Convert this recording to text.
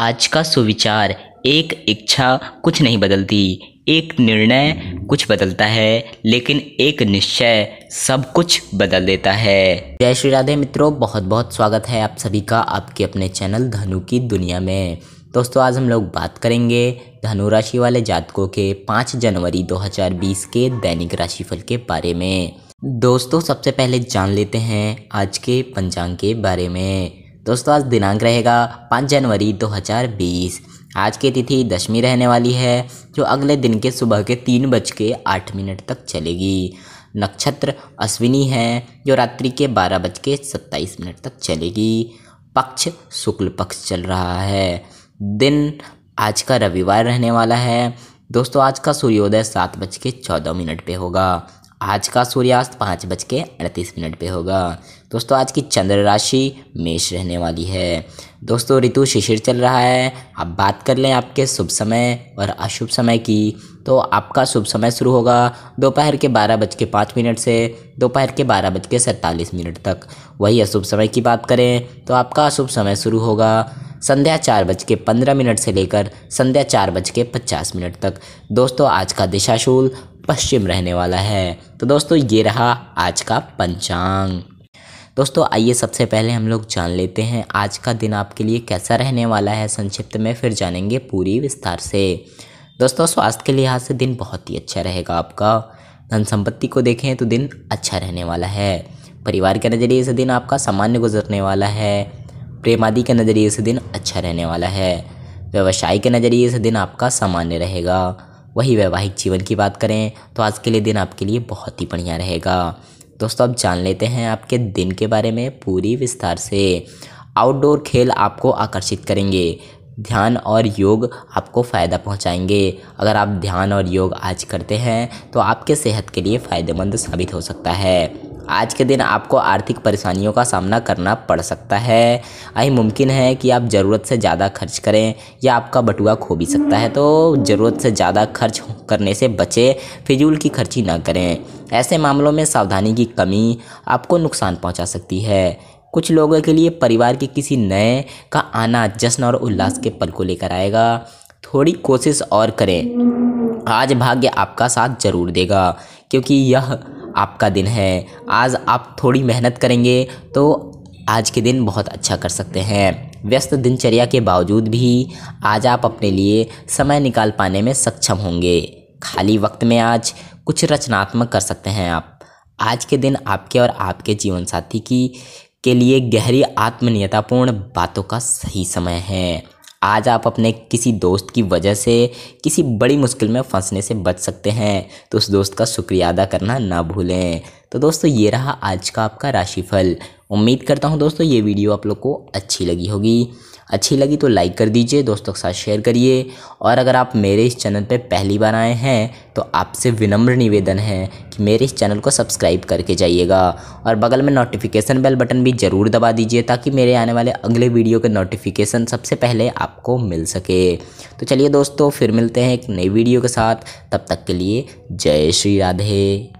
आज का सुविचार एक इच्छा कुछ नहीं बदलती एक निर्णय कुछ बदलता है लेकिन एक निश्चय सब कुछ बदल देता है जय श्री राधे मित्रों बहुत बहुत स्वागत है आप सभी का आपके अपने चैनल धनु की दुनिया में दोस्तों आज हम लोग बात करेंगे धनु राशि वाले जातकों के 5 जनवरी 2020 के दैनिक राशिफल के बारे में दोस्तों सबसे पहले जान लेते हैं आज के पंचांग के बारे में दोस्तों आज दिनांक रहेगा पाँच जनवरी 2020 आज की तिथि दशमी रहने वाली है जो अगले दिन के सुबह के तीन बज के आठ मिनट तक चलेगी नक्षत्र अश्विनी है जो रात्रि के बारह बज के सत्ताईस मिनट तक चलेगी पक्ष शुक्ल पक्ष चल रहा है दिन आज का रविवार रहने वाला है दोस्तों आज का सूर्योदय सात बज के चौदह मिनट पर होगा आज का सूर्यास्त पाँच बज के अड़तीस मिनट पर होगा दोस्तों आज की चंद्र राशि मेष रहने वाली है दोस्तों ऋतु शिशिर चल रहा है अब बात कर लें आपके शुभ समय और अशुभ समय की तो आपका शुभ समय शुरू होगा दोपहर के बारह बज के पाँच मिनट से दोपहर के बारह बज के सैंतालीस मिनट तक वही अशुभ समय की बात करें तो आपका अशुभ समय शुरू होगा संध्या चार बज के पंद्रह मिनट से लेकर संध्या चार बज के पचास मिनट तक दोस्तों आज का दिशाशूल पश्चिम रहने वाला है तो दोस्तों ये रहा आज का पंचांग दोस्तों आइए सबसे पहले हम लोग जान लेते हैं आज का दिन आपके लिए कैसा रहने वाला है संक्षिप्त में फिर जानेंगे पूरी विस्तार से दोस्तों स्वास्थ्य के लिहाज से दिन बहुत ही अच्छा रहेगा आपका धन संपत्ति को देखें तो दिन अच्छा रहने वाला है परिवार के नज़रिए से दिन आपका सामान्य गुजरने वाला है प्रेम आदि के नज़रिए से दिन अच्छा रहने वाला है व्यवसाय के नज़रिए से दिन आपका सामान्य रहेगा वही वैवाहिक जीवन की बात करें तो आज के लिए दिन आपके लिए बहुत ही बढ़िया रहेगा दोस्तों अब जान लेते हैं आपके दिन के बारे में पूरी विस्तार से आउटडोर खेल आपको आकर्षित करेंगे ध्यान और योग आपको फ़ायदा पहुंचाएंगे अगर आप ध्यान और योग आज करते हैं तो आपके सेहत के लिए फ़ायदेमंद साबित हो सकता है आज के दिन आपको आर्थिक परेशानियों का सामना करना पड़ सकता है आई मुमकिन है कि आप ज़रूरत से ज़्यादा खर्च करें या आपका बटुआ खो भी सकता है तो ज़रूरत से ज़्यादा खर्च करने से बचें फिजूल की खर्ची ना करें ऐसे मामलों में सावधानी की कमी आपको नुकसान पहुंचा सकती है कुछ लोगों के लिए परिवार के किसी नए का आना जश्न और उल्लास के पल को लेकर आएगा थोड़ी कोशिश और करें आज भाग्य आपका साथ जरूर देगा क्योंकि यह आपका दिन है आज आप थोड़ी मेहनत करेंगे तो आज के दिन बहुत अच्छा कर सकते हैं व्यस्त दिनचर्या के बावजूद भी आज आप अपने लिए समय निकाल पाने में सक्षम होंगे खाली वक्त में आज कुछ रचनात्मक कर सकते हैं आप आज के दिन आपके और आपके जीवन साथी की के लिए गहरी आत्मनियतापूर्ण बातों का सही समय है आज आप अपने किसी दोस्त की वजह से किसी बड़ी मुश्किल में फंसने से बच सकते हैं तो उस दोस्त का शुक्रिया अदा करना ना भूलें तो दोस्तों ये रहा आज का आपका राशिफल उम्मीद करता हूँ दोस्तों ये वीडियो आप लोग को अच्छी लगी होगी अच्छी लगी तो लाइक कर दीजिए दोस्तों के साथ शेयर करिए और अगर आप मेरे इस चैनल पर पहली बार आए हैं तो आपसे विनम्र निवेदन है कि मेरे इस चैनल को सब्सक्राइब करके जाइएगा और बगल में नोटिफिकेशन बेल बटन भी ज़रूर दबा दीजिए ताकि मेरे आने वाले अगले वीडियो के नोटिफिकेशन सबसे पहले आपको मिल सके तो चलिए दोस्तों फिर मिलते हैं एक नई वीडियो के साथ तब तक के लिए जय श्री राधे